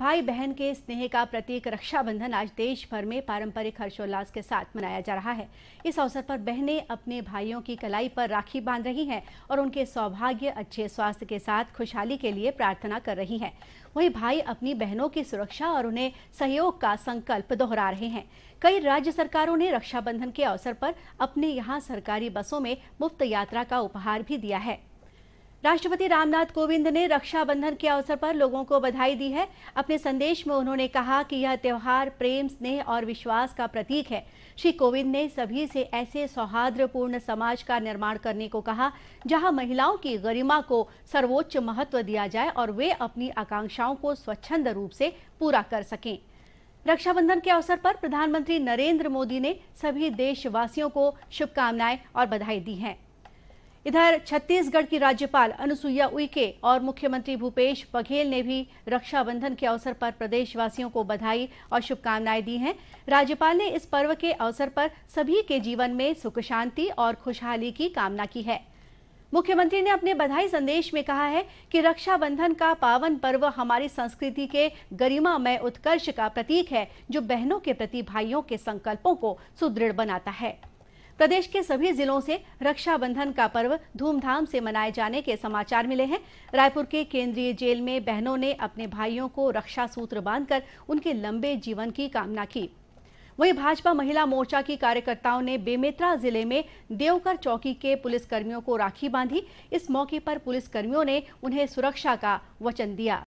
भाई बहन के स्नेह का प्रतीक रक्षाबंधन आज देश भर में पारंपरिक हर्षोल्लास के साथ मनाया जा रहा है इस अवसर पर बहनें अपने भाइयों की कलाई पर राखी बांध रही हैं और उनके सौभाग्य अच्छे स्वास्थ्य के साथ खुशहाली के लिए प्रार्थना कर रही हैं वहीं भाई अपनी बहनों की सुरक्षा और उन्हें सहयोग का संकल्प दोहरा रहे हैं कई राज्य सरकारों ने रक्षाबंधन के अवसर पर अपने यहाँ सरकारी बसों में मुफ्त यात्रा का उपहार भी दिया है राष्ट्रपति रामनाथ कोविंद ने रक्षाबंधन के अवसर पर लोगों को बधाई दी है अपने संदेश में उन्होंने कहा कि यह त्यौहार प्रेम स्नेह और विश्वास का प्रतीक है श्री कोविंद ने सभी से ऐसे सौहार्दपूर्ण समाज का निर्माण करने को कहा जहां महिलाओं की गरिमा को सर्वोच्च महत्व दिया जाए और वे अपनी आकांक्षाओं को स्वच्छंद रूप से पूरा कर सकें रक्षाबंधन के अवसर पर प्रधानमंत्री नरेंद्र मोदी ने सभी देशवासियों को शुभकामनाएं और बधाई दी हैं इधर छत्तीसगढ़ की राज्यपाल अनुसुईया उइके और मुख्यमंत्री भूपेश बघेल ने भी रक्षाबंधन के अवसर पर प्रदेशवासियों को बधाई और शुभकामनाएं दी हैं राज्यपाल ने इस पर्व के अवसर पर सभी के जीवन में सुख शांति और खुशहाली की कामना की है मुख्यमंत्री ने अपने बधाई संदेश में कहा है कि रक्षाबंधन का पावन पर्व हमारी संस्कृति के गरिमामय उत्कर्ष का प्रतीक है जो बहनों के प्रति भाइयों के संकल्पों को सुदृढ़ बनाता है प्रदेश के सभी जिलों से रक्षाबंधन का पर्व धूमधाम से मनाए जाने के समाचार मिले हैं रायपुर के केंद्रीय जेल में बहनों ने अपने भाइयों को रक्षा सूत्र बांधकर उनके लंबे जीवन की कामना की वहीं भाजपा महिला मोर्चा की कार्यकर्ताओं ने बेमेतरा जिले में देवकर चौकी के पुलिसकर्मियों को राखी बांधी इस मौके पर पुलिसकर्मियों ने उन्हें सुरक्षा का वचन दिया